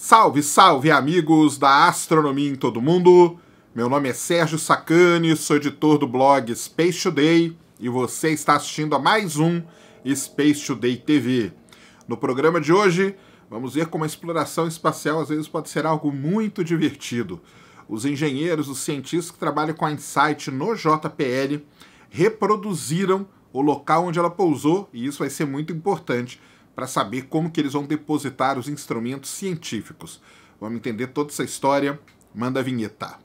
Salve, salve, amigos da astronomia em todo mundo! Meu nome é Sérgio Sacani, sou editor do blog Space Today e você está assistindo a mais um Space Today TV. No programa de hoje, vamos ver como a exploração espacial às vezes pode ser algo muito divertido. Os engenheiros, os cientistas que trabalham com a Insight no JPL reproduziram o local onde ela pousou e isso vai ser muito importante para saber como que eles vão depositar os instrumentos científicos. Vamos entender toda essa história. Manda a vinheta.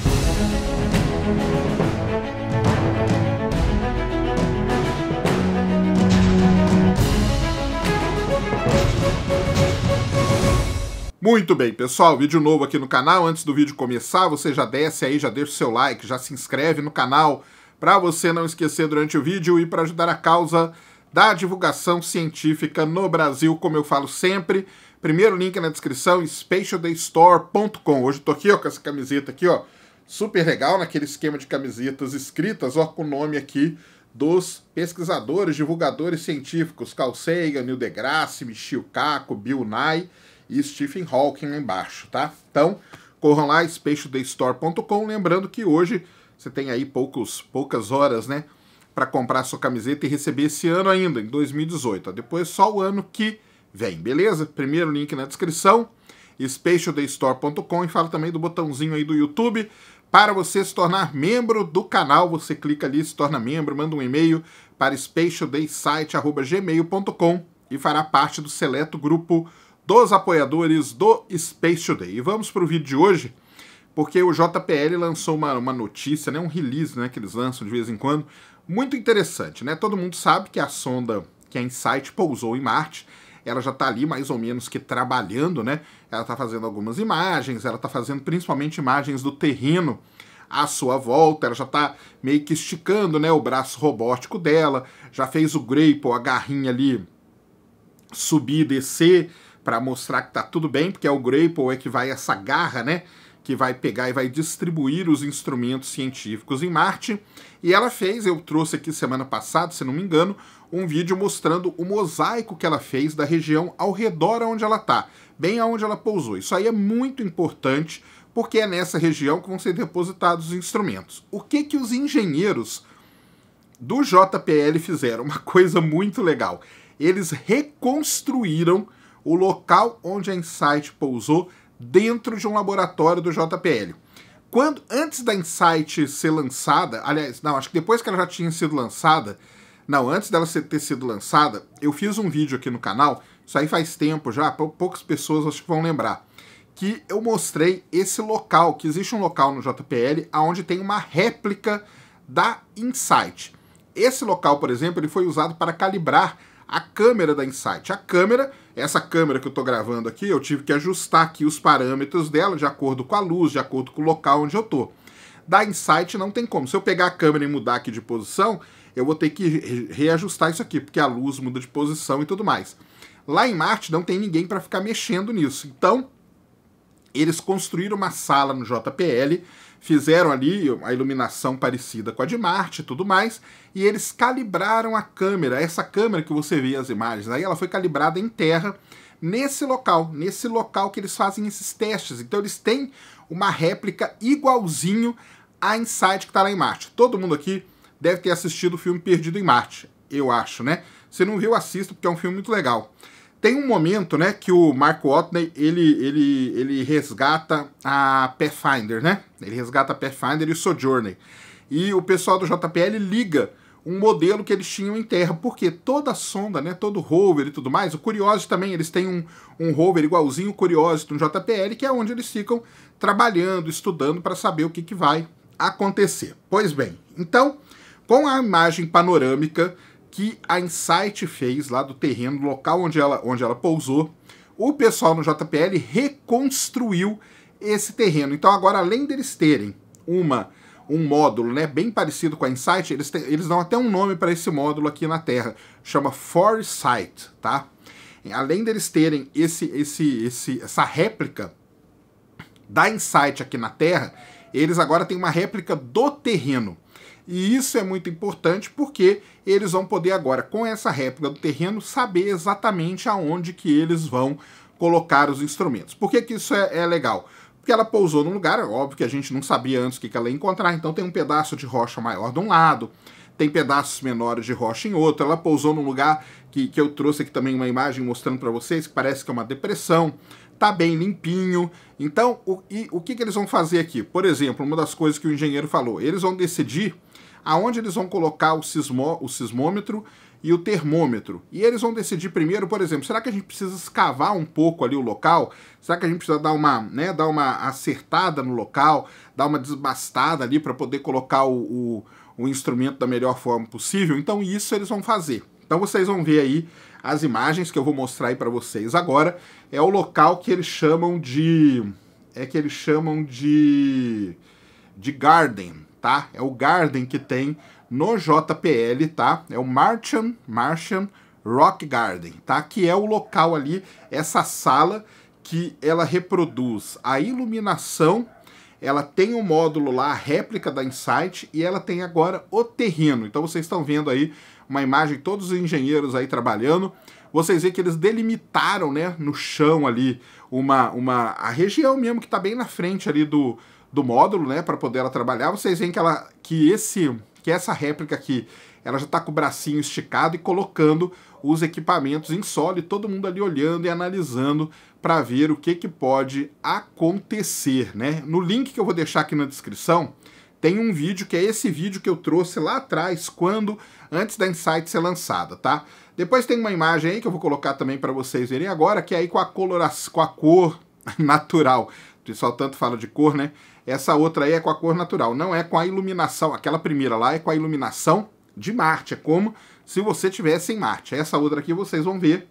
Muito bem, pessoal, vídeo novo aqui no canal. Antes do vídeo começar, você já desce aí, já deixa o seu like, já se inscreve no canal para você não esquecer durante o vídeo e para ajudar a causa da divulgação científica no Brasil, como eu falo sempre. Primeiro link na descrição, spatialdaystore.com. Hoje estou aqui ó, com essa camiseta aqui, ó, super legal, naquele esquema de camisetas escritas, ó, com o nome aqui dos pesquisadores, divulgadores científicos, Carl Sagan, Neil deGrasse, Michio Kaku, Bill Nye e Stephen Hawking lá embaixo, tá? Então, corram lá, spatialdaystore.com, lembrando que hoje você tem aí poucos, poucas horas, né, para comprar sua camiseta e receber esse ano ainda, em 2018. Depois só o ano que vem, beleza? Primeiro link na descrição, specialdaystore.com e fala também do botãozinho aí do YouTube para você se tornar membro do canal. Você clica ali, se torna membro, manda um e-mail para spatialdaysite.gmail.com e fará parte do seleto grupo dos apoiadores do Space Day. E vamos para o vídeo de hoje, porque o JPL lançou uma, uma notícia, né, um release né, que eles lançam de vez em quando, muito interessante, né? Todo mundo sabe que a sonda que a Insight pousou em Marte, ela já está ali mais ou menos que trabalhando, né? Ela está fazendo algumas imagens, ela está fazendo principalmente imagens do terreno à sua volta, ela já está meio que esticando, né, o braço robótico dela, já fez o grape, a garrinha ali subir e descer para mostrar que está tudo bem, porque é o grape é que vai essa garra, né? que vai pegar e vai distribuir os instrumentos científicos em Marte. E ela fez, eu trouxe aqui semana passada, se não me engano, um vídeo mostrando o mosaico que ela fez da região ao redor onde ela está, bem aonde ela pousou. Isso aí é muito importante porque é nessa região que vão ser depositados os instrumentos. O que que os engenheiros do JPL fizeram? Uma coisa muito legal. Eles reconstruíram o local onde a Insight pousou dentro de um laboratório do JPL. Quando antes da Insight ser lançada, aliás, não, acho que depois que ela já tinha sido lançada, não, antes dela ter sido lançada, eu fiz um vídeo aqui no canal, isso aí faz tempo já, poucas pessoas acho que vão lembrar, que eu mostrei esse local, que existe um local no JPL onde tem uma réplica da Insight. Esse local, por exemplo, ele foi usado para calibrar a câmera da Insight. A câmera, essa câmera que eu estou gravando aqui, eu tive que ajustar aqui os parâmetros dela de acordo com a luz, de acordo com o local onde eu estou. Da Insight não tem como. Se eu pegar a câmera e mudar aqui de posição, eu vou ter que reajustar isso aqui, porque a luz muda de posição e tudo mais. Lá em Marte não tem ninguém para ficar mexendo nisso. Então, eles construíram uma sala no JPL, fizeram ali a iluminação parecida com a de Marte e tudo mais, e eles calibraram a câmera. Essa câmera que você vê as imagens aí, ela foi calibrada em terra nesse local, nesse local que eles fazem esses testes. Então eles têm uma réplica igualzinho à Insight que está lá em Marte. Todo mundo aqui deve ter assistido o filme Perdido em Marte, eu acho, né? Se não viu, assista, porque é um filme muito legal. Tem um momento, né, que o Marco Otney, ele, ele, ele resgata a Pathfinder, né? Ele resgata a Pathfinder e o Sojourner. E o pessoal do JPL liga um modelo que eles tinham em terra, porque toda a sonda, né, todo rover e tudo mais, o Curiosity também, eles têm um, um rover igualzinho o Curiosity, um JPL, que é onde eles ficam trabalhando, estudando para saber o que, que vai acontecer. Pois bem, então, com a imagem panorâmica que a Insight fez lá do terreno, do local onde ela, onde ela pousou. O pessoal no JPL reconstruiu esse terreno. Então agora, além deles terem uma um módulo né, bem parecido com a Insight, eles, te, eles dão até um nome para esse módulo aqui na Terra, chama Foresight, tá? Além deles terem esse, esse, esse, essa réplica da Insight aqui na Terra, eles agora têm uma réplica do terreno. E isso é muito importante porque eles vão poder agora, com essa réplica do terreno, saber exatamente aonde que eles vão colocar os instrumentos. Por que, que isso é, é legal? porque ela pousou num lugar, óbvio que a gente não sabia antes o que, que ela ia encontrar, então tem um pedaço de rocha maior de um lado, tem pedaços menores de rocha em outro, ela pousou num lugar que, que eu trouxe aqui também uma imagem mostrando para vocês, que parece que é uma depressão, tá bem limpinho, então o, e, o que, que eles vão fazer aqui? Por exemplo, uma das coisas que o engenheiro falou, eles vão decidir aonde eles vão colocar o, o sismômetro e o termômetro. E eles vão decidir primeiro, por exemplo, será que a gente precisa escavar um pouco ali o local? Será que a gente precisa dar uma, né, dar uma acertada no local, dar uma desbastada ali para poder colocar o, o, o instrumento da melhor forma possível? Então isso eles vão fazer. Então vocês vão ver aí as imagens que eu vou mostrar aí para vocês agora. É o local que eles chamam de é que eles chamam de de garden, tá? É o Garden que tem no JPL, tá? É o Martian, Martian Rock Garden, tá? Que é o local ali, essa sala que ela reproduz a iluminação, ela tem um módulo lá, a réplica da Insight, e ela tem agora o terreno. Então vocês estão vendo aí uma imagem, todos os engenheiros aí trabalhando. Vocês veem que eles delimitaram, né, no chão ali, uma, uma a região mesmo que tá bem na frente ali do, do módulo, né, para poder ela trabalhar, vocês veem que ela que esse que essa réplica aqui, ela já está com o bracinho esticado e colocando os equipamentos em solo e todo mundo ali olhando e analisando para ver o que que pode acontecer, né? No link que eu vou deixar aqui na descrição, tem um vídeo que é esse vídeo que eu trouxe lá atrás, quando antes da Insight ser lançada, tá? Depois tem uma imagem aí que eu vou colocar também para vocês verem agora, que é aí com a coloração, com a cor natural o pessoal tanto fala de cor, né? Essa outra aí é com a cor natural, não é com a iluminação. Aquela primeira lá é com a iluminação de Marte, é como se você tivesse em Marte. Essa outra aqui vocês vão ver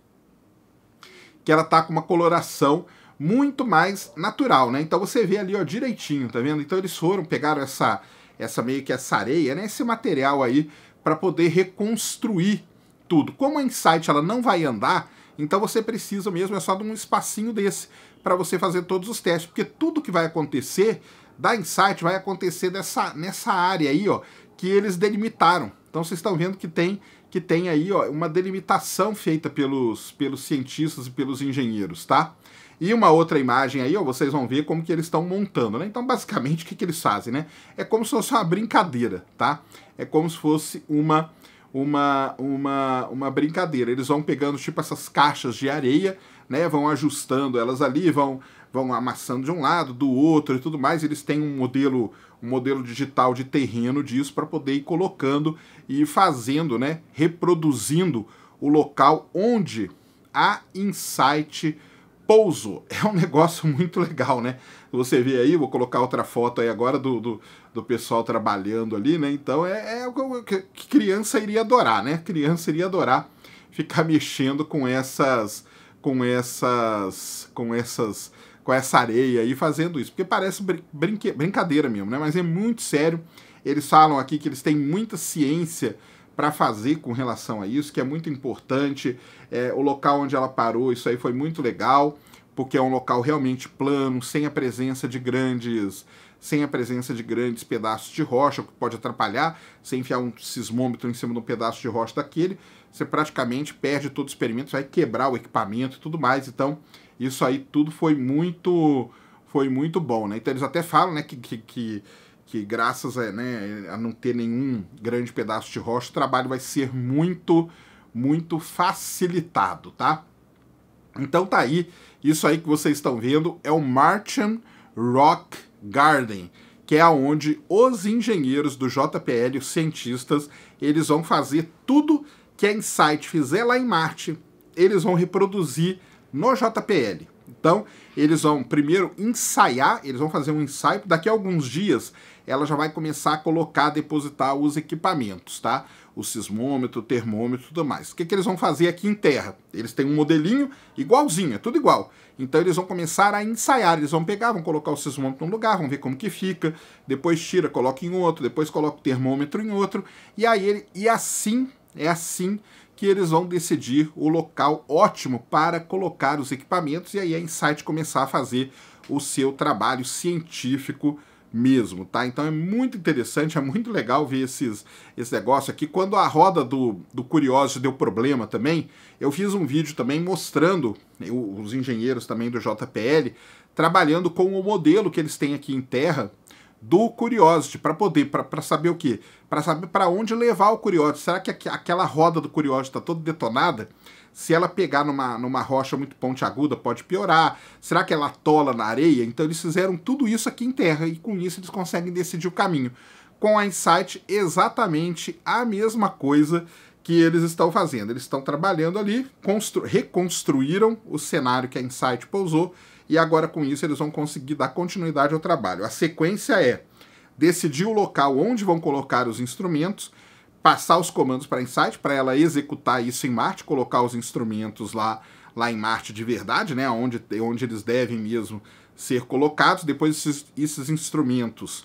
que ela tá com uma coloração muito mais natural, né? Então você vê ali, ó, direitinho, tá vendo? Então eles foram, pegaram essa essa meio que essa areia, né, esse material aí para poder reconstruir tudo. Como a Insight ela não vai andar, então você precisa mesmo, é só de um espacinho desse para você fazer todos os testes, porque tudo que vai acontecer da Insight vai acontecer nessa, nessa área aí, ó, que eles delimitaram. Então vocês estão vendo que tem que tem aí ó, uma delimitação feita pelos, pelos cientistas e pelos engenheiros, tá? E uma outra imagem aí, ó, vocês vão ver como que eles estão montando, né? Então, basicamente, o que, que eles fazem, né? É como se fosse uma brincadeira, tá? É como se fosse uma uma, uma, uma brincadeira. Eles vão pegando tipo essas caixas de areia, né? Vão ajustando elas ali, vão, vão amassando de um lado, do outro e tudo mais. Eles têm um modelo um modelo digital de terreno disso para poder ir colocando e fazendo, né? Reproduzindo o local onde a Insight pouso. É um negócio muito legal, né? Você vê aí, vou colocar outra foto aí agora do, do do pessoal trabalhando ali, né? Então é, algo é que criança iria adorar, né? Criança iria adorar ficar mexendo com essas, com essas, com essas, com essa areia e fazendo isso, porque parece brinque, brincadeira mesmo, né? Mas é muito sério. Eles falam aqui que eles têm muita ciência para fazer com relação a isso, que é muito importante. É, o local onde ela parou, isso aí foi muito legal, porque é um local realmente plano, sem a presença de grandes sem a presença de grandes pedaços de rocha, o que pode atrapalhar. sem enfiar um sismômetro em cima de um pedaço de rocha daquele, você praticamente perde todo o experimento, vai quebrar o equipamento e tudo mais. Então, isso aí tudo foi muito foi muito bom, né? Então eles até falam, né, que, que, que, que graças a, né, a não ter nenhum grande pedaço de rocha, o trabalho vai ser muito, muito facilitado, tá? Então tá aí, isso aí que vocês estão vendo é o Martian Rock Garden, que é aonde os engenheiros do JPL, os cientistas, eles vão fazer tudo que a Insight fizer lá em Marte, eles vão reproduzir no JPL. Então, eles vão primeiro ensaiar, eles vão fazer um ensaio, daqui a alguns dias ela já vai começar a colocar, depositar os equipamentos, tá? O sismômetro, o termômetro e tudo mais. O que, que eles vão fazer aqui em terra? Eles têm um modelinho igualzinho, é tudo igual. Então eles vão começar a ensaiar, eles vão pegar, vão colocar o sismômetro num lugar, vão ver como que fica, depois tira, coloca em outro, depois coloca o termômetro em outro, e aí ele, e assim, é assim que eles vão decidir o local ótimo para colocar os equipamentos e aí a Insight começar a fazer o seu trabalho científico mesmo, tá? Então é muito interessante, é muito legal ver esses, esse negócio aqui. Quando a roda do, do Curioso deu problema também, eu fiz um vídeo também mostrando eu, os engenheiros também do JPL trabalhando com o modelo que eles têm aqui em terra do Curiosity, para poder, para saber o que? para saber para onde levar o Curioso Será que aqu aquela roda do Curioso está toda detonada? Se ela pegar numa, numa rocha muito aguda pode piorar. Será que ela tola na areia? Então eles fizeram tudo isso aqui em terra e com isso eles conseguem decidir o caminho. Com a Insight, exatamente a mesma coisa que eles estão fazendo. Eles estão trabalhando ali, reconstruíram o cenário que a Insight pousou e agora com isso eles vão conseguir dar continuidade ao trabalho. A sequência é decidir o local onde vão colocar os instrumentos, passar os comandos para a Insight, para ela executar isso em Marte, colocar os instrumentos lá, lá em Marte de verdade, né, onde, onde eles devem mesmo ser colocados. Depois esses, esses instrumentos,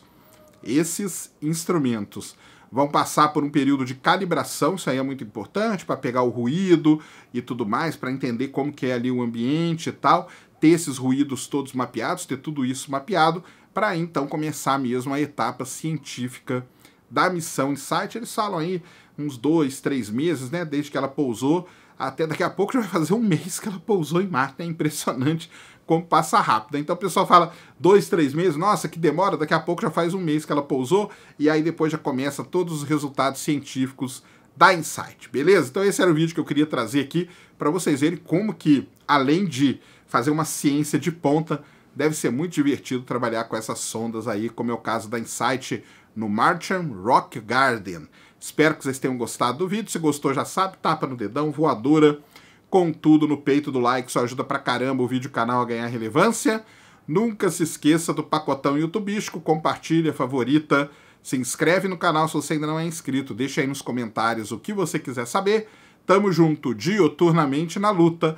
esses instrumentos vão passar por um período de calibração, isso aí é muito importante para pegar o ruído e tudo mais, para entender como que é ali o ambiente e tal, ter esses ruídos todos mapeados, ter tudo isso mapeado para então começar mesmo a etapa científica da missão Insight. Eles falam aí uns dois, três meses, né, desde que ela pousou, até daqui a pouco já vai fazer um mês que ela pousou em Marte, é impressionante como passa rápido. Então o pessoal fala dois, três meses, nossa, que demora, daqui a pouco já faz um mês que ela pousou, e aí depois já começa todos os resultados científicos da Insight, beleza? Então esse era o vídeo que eu queria trazer aqui para vocês verem como que, além de fazer uma ciência de ponta, Deve ser muito divertido trabalhar com essas sondas aí, como é o caso da Insight no Martian Rock Garden. Espero que vocês tenham gostado do vídeo. Se gostou, já sabe, tapa no dedão, voadora, com tudo no peito do like. Isso ajuda pra caramba o vídeo canal a ganhar relevância. Nunca se esqueça do pacotão YouTubístico, compartilha, favorita, se inscreve no canal se você ainda não é inscrito, deixa aí nos comentários o que você quiser saber. Tamo junto, dioturnamente na luta